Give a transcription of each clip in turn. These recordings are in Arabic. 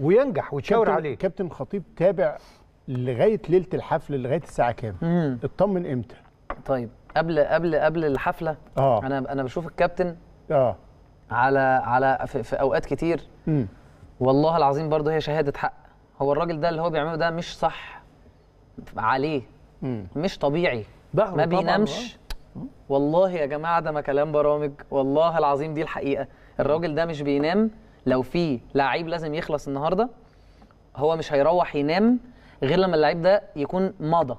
وينجح وتشاور عليه كابتن خطيب تابع لغايه ليله الحفل لغايه الساعه كام اطمن امتى طيب قبل قبل قبل الحفله اه انا انا بشوف الكابتن اه على على في, في اوقات كتير مم. والله العظيم برضه هي شهاده حق هو الراجل ده اللي هو بيعمله ده مش صح عليه مم. مش طبيعي ما بينامش آه. والله يا جماعه ده ما كلام برامج والله العظيم دي الحقيقه الراجل ده مش بينام لو في لعيب لازم يخلص النهارده هو مش هيروح ينام غير لما اللعيب ده يكون مضى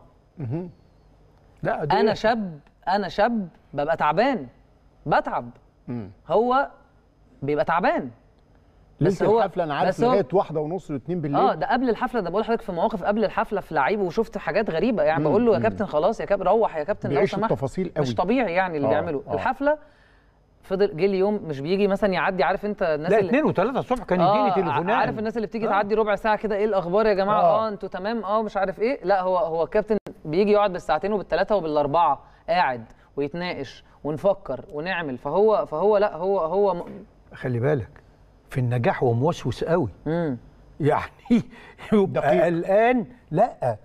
لا انا إيه؟ شاب انا شاب ببقى تعبان بتعب هو بيبقى تعبان بس هو الحفله انا عارف لغايه واحدة ونص واثنين بالليل اه ده قبل الحفله ده بقول لحضرتك في مواقف قبل الحفله في لعيب وشفت حاجات غريبه يعني بقول له يا كابتن خلاص يا كابتن روح يا كابتن لو سمحت التفاصيل قوي مش طبيعي يعني اللي آه بيعمله آه الحفله فضل جه اليوم مش بيجي مثلا يعدي عارف انت الناس لا 2 و3 الصبح كان آه يديني تليفونات عارف الناس اللي بتيجي آه. تعدي ربع ساعه كده ايه الاخبار يا جماعه اه, آه انتوا تمام اه مش عارف ايه لا هو هو الكابتن بيجي يقعد بالساعتين وبالثلاثه وبالاربعه قاعد ويتناقش ونفكر ونعمل فهو فهو لا هو هو م... خلي بالك في النجاح هو موسوس قوي امم يعني يبقى قلقان لا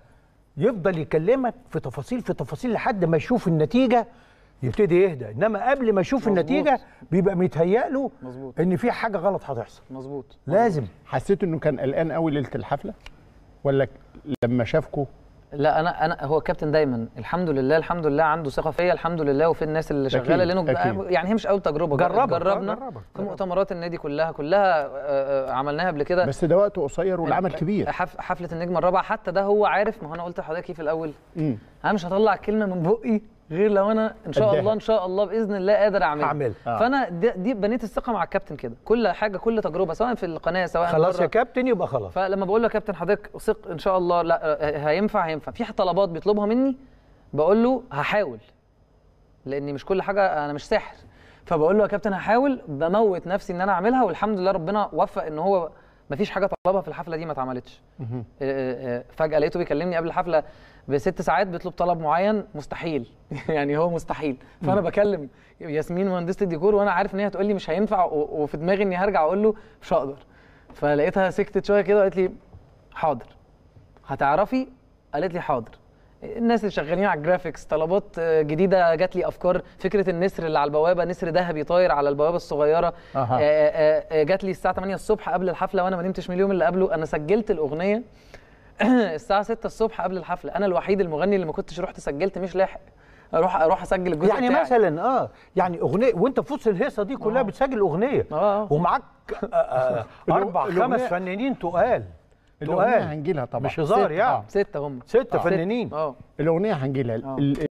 يفضل يكلمك في تفاصيل في تفاصيل لحد ما يشوف النتيجه يبتدي يهدى انما قبل ما يشوف النتيجه بيبقى متهيأ له مظبوط. ان في حاجه غلط هتحصل مظبوط لازم حسيت انه كان قلقان قوي ليله الحفله ولا لما شافكوا لا انا انا هو الكابتن دايما الحمد لله الحمد لله عنده ثقه فيا الحمد لله وفي الناس اللي شغاله لانه يعني هي مش اول تجربه آه، جربنا جربنا في مؤتمرات النادي كلها كلها آه، آه، عملناها قبل كده بس ده وقت قصير والعمل كبير حفله النجمه الرابعه حتى ده هو عارف ما هو انا قلت لحضرتك في الاول انا مش هطلع كلمه من بقي غير لو انا ان شاء الله ان شاء الله باذن الله قادر اعملها أعمل آه. فانا دي, دي بنيت الثقه مع الكابتن كده كل حاجه كل تجربه سواء في القناه سواء خلاص يا كابتن يبقى خلاص فلما بقول له يا كابتن حضرتك ثق ان شاء الله لا هينفع هينفع في طلبات بيطلبها مني بقول له هحاول لاني مش كل حاجه انا مش ساحر فبقول له يا كابتن هحاول بموت نفسي ان انا اعملها والحمد لله ربنا وفق ان هو مفيش حاجه طلبها في الحفله دي ما اتعملتش آه، آه، آه، فجاه لقيته بيكلمني قبل الحفله بست ساعات بيطلب طلب معين مستحيل يعني هو مستحيل فانا بكلم ياسمين مهندسه الديكور وانا عارف ان هي هتقول لي مش هينفع وفي دماغي اني هرجع اقول له مش هقدر فلقيتها سكتت شويه كده وقالت لي حاضر هتعرفي قالت لي حاضر الناس اللي شغالين على الجرافيكس طلبات آه، جديده جات لي افكار فكره النسر اللي على البوابه نسر ذهبي طاير على البوابه الصغيره آه، آه، جات لي الساعه 8 الصبح قبل الحفله وانا ما نمتش من اليوم اللي قبله انا سجلت الاغنيه الساعه 6 الصبح قبل الحفله انا الوحيد المغني اللي ما كنتش رحت سجلت مش لاحق اروح اروح اسجل الجزء يعني بتاعي. مثلا اه يعني اغنيه وانت في وسط الهيصه دي كلها آه. بتسجل اغنيه آه. ومعاك آه اربع خمس فنانين تقال الاغنيه هنجيلها طبعا مش هزار يعني سته هم سته آه. فنانين اه الاغنيه هنجيلها آه.